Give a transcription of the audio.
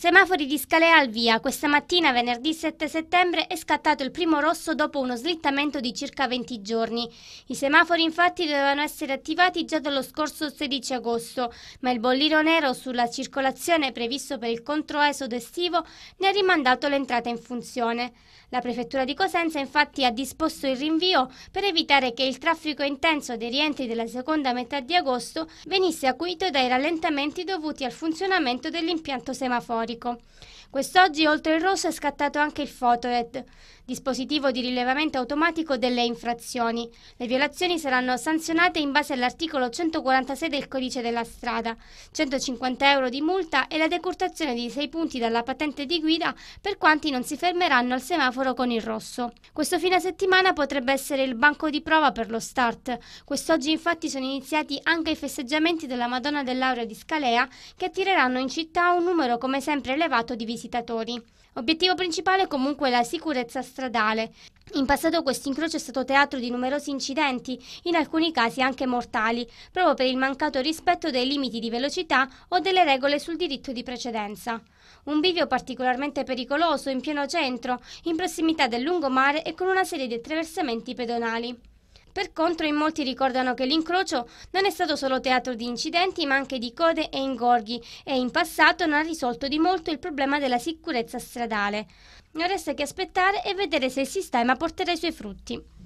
Semafori di Scalea al via. Questa mattina, venerdì 7 settembre, è scattato il primo rosso dopo uno slittamento di circa 20 giorni. I semafori infatti dovevano essere attivati già dallo scorso 16 agosto, ma il bollino nero sulla circolazione previsto per il controesodo estivo ne ha rimandato l'entrata in funzione. La prefettura di Cosenza infatti ha disposto il rinvio per evitare che il traffico intenso dei rientri della seconda metà di agosto venisse acuito dai rallentamenti dovuti al funzionamento dell'impianto semaforico storico. Quest'oggi, oltre il rosso, è scattato anche il Fotored, dispositivo di rilevamento automatico delle infrazioni. Le violazioni saranno sanzionate in base all'articolo 146 del codice della strada, 150 euro di multa e la decurtazione di 6 punti dalla patente di guida per quanti non si fermeranno al semaforo con il rosso. Questo fine settimana potrebbe essere il banco di prova per lo start. Quest'oggi infatti sono iniziati anche i festeggiamenti della Madonna dell'Aurea di Scalea che attireranno in città un numero come sempre sempre elevato di visitatori. Obiettivo principale comunque è la sicurezza stradale. In passato questo incrocio è stato teatro di numerosi incidenti, in alcuni casi anche mortali, proprio per il mancato rispetto dei limiti di velocità o delle regole sul diritto di precedenza. Un bivio particolarmente pericoloso in pieno centro, in prossimità del lungomare e con una serie di attraversamenti pedonali. Per contro in molti ricordano che l'incrocio non è stato solo teatro di incidenti ma anche di code e ingorghi e in passato non ha risolto di molto il problema della sicurezza stradale. Non resta che aspettare e vedere se il sistema porterà i suoi frutti.